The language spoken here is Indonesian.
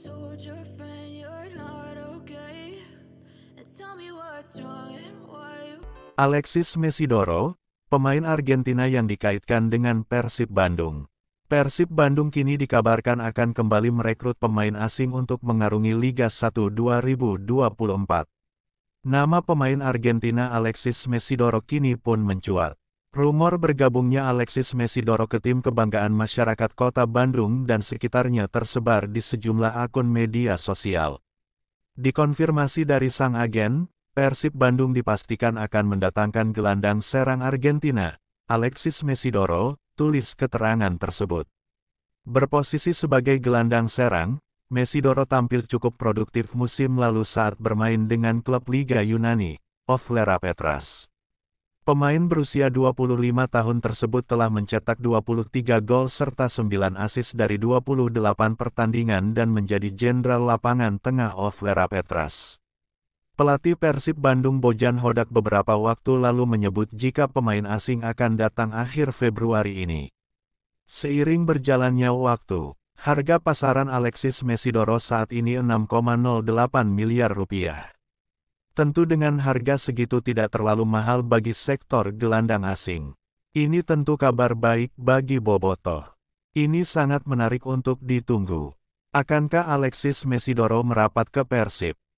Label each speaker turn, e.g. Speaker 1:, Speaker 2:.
Speaker 1: told your friend you're not okay And tell me what's wrong and why
Speaker 2: Alexis Mesidoro, pemain Argentina yang dikaitkan dengan Persib Bandung. Persib Bandung kini dikabarkan akan kembali merekrut pemain asing untuk mengarungi Liga 1 2024. Nama pemain Argentina Alexis Mesidoro kini pun mencuat. Rumor bergabungnya Alexis Mesidoro ke tim kebanggaan masyarakat kota Bandung dan sekitarnya tersebar di sejumlah akun media sosial. Dikonfirmasi dari sang agen, Persib Bandung dipastikan akan mendatangkan gelandang serang Argentina, Alexis Mesidoro, tulis keterangan tersebut. Berposisi sebagai gelandang serang, Mesidoro tampil cukup produktif musim lalu saat bermain dengan klub Liga Yunani, OFLERA Petras. Pemain berusia 25 tahun tersebut telah mencetak 23 gol serta 9 asis dari 28 pertandingan dan menjadi jenderal lapangan tengah Lera Petras. Pelatih Persib Bandung Bojan Hodak beberapa waktu lalu menyebut jika pemain asing akan datang akhir Februari ini. Seiring berjalannya waktu, harga pasaran Alexis Mesidoro saat ini 6,08 miliar rupiah. Tentu dengan harga segitu tidak terlalu mahal bagi sektor gelandang asing. Ini tentu kabar baik bagi Bobotoh. Ini sangat menarik untuk ditunggu. Akankah Alexis Mesidoro merapat ke Persib?